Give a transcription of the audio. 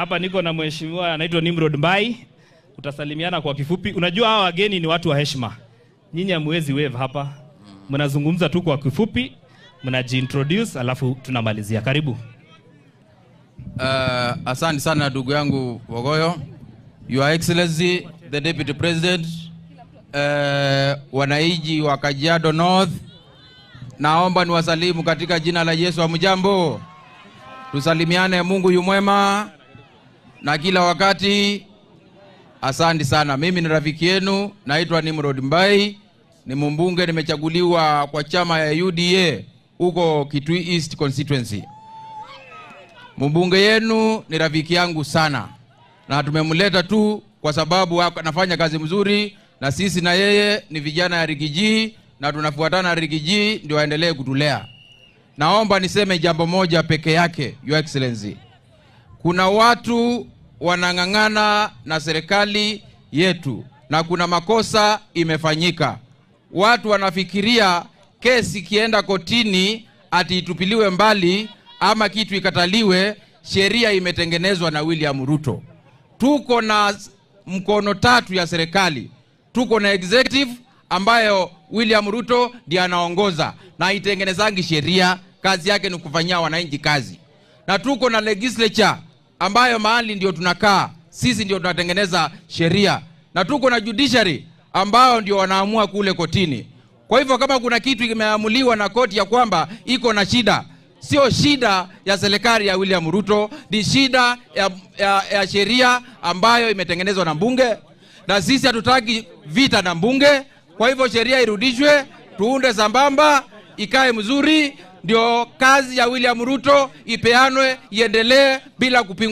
Hapa niko na mheshimiwa anaitwa Nimrod Mbai. Utasalimiana kwa kifupi. Unajua hawa wageni ni watu wa heshima. Nyinyi hamwezi wave hapa. Mnazungumza tu kwa kifupi, mnajiintroduce alafu tunamalizia. Karibu. Uh, asante sana ndugu yangu Wagoyo. Your Excellency the Deputy President, uh, wanaiji wa Kajiado North, naomba niwasalimu katika jina la Yesu. Hamjambo? Tusalimiane. Mungu yu mwema na kila wakati. Asante sana. Mimi ni rafiki yenu, naitwa Nimrod Mbai, ni mbunge nimechaguliwa kwa chama ya UDA huko Kitui East constituency. Mbunge yenu ni rafiki yangu sana, na tumemleta tu kwa sababu anafanya kazi mzuri, na sisi na yeye ni vijana ya Rigiji na tunafuatana Rigiji ndio aendelee kutulea. Naomba niseme jambo moja peke yake, Your Excellency kuna watu wanang'ang'ana na serikali yetu na kuna makosa imefanyika. Watu wanafikiria kesi ikienda kotini ati itupiliwe mbali ama kitu ikataliwe. Sheria imetengenezwa na William Ruto. Tuko na mkono tatu ya serikali, tuko na executive ambayo William Ruto ndiye anaongoza na itengenezangi sheria, kazi yake ni kufanyia wananchi kazi, na tuko na legislature ambayo mahali ndio tunakaa sisi, ndio tunatengeneza sheria na tuko na judiciary ambao ndio wanaamua kule kotini. Kwa hivyo kama kuna kitu kimeamuliwa na koti ya kwamba iko na shida, sio shida ya serikali ya William Ruto, ni shida ya, ya, ya sheria ambayo imetengenezwa na bunge, na sisi hatutaki vita na bunge. Kwa hivyo sheria irudishwe, tuunde sambamba, ikae mzuri, ndio kazi ya William Ruto ipeanwe, iendelee bila kupingwa.